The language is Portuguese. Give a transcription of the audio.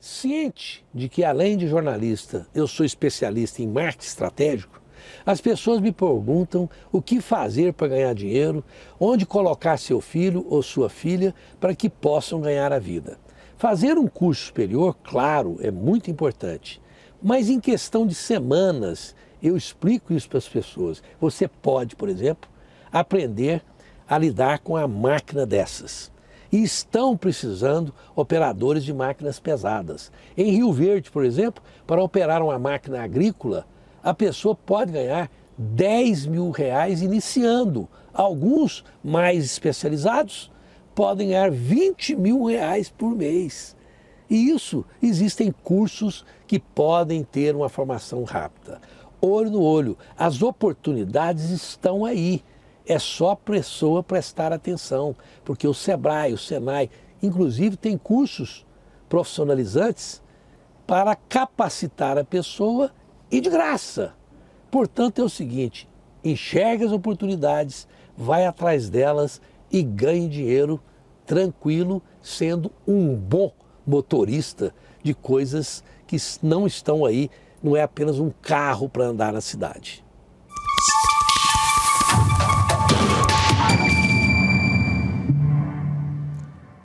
Ciente de que, além de jornalista, eu sou especialista em marketing estratégico, as pessoas me perguntam o que fazer para ganhar dinheiro, onde colocar seu filho ou sua filha para que possam ganhar a vida. Fazer um curso superior, claro, é muito importante, mas em questão de semanas eu explico isso para as pessoas. Você pode, por exemplo, aprender a lidar com a máquina dessas e estão precisando operadores de máquinas pesadas. Em Rio Verde, por exemplo, para operar uma máquina agrícola, a pessoa pode ganhar 10 mil reais iniciando. Alguns mais especializados podem ganhar 20 mil reais por mês. E isso, existem cursos que podem ter uma formação rápida. Olho no olho, as oportunidades estão aí. É só a pessoa prestar atenção, porque o SEBRAE, o SENAI, inclusive tem cursos profissionalizantes para capacitar a pessoa e de graça. Portanto, é o seguinte: enxergue as oportunidades, vai atrás delas e ganhe dinheiro tranquilo, sendo um bom motorista de coisas que não estão aí, não é apenas um carro para andar na cidade.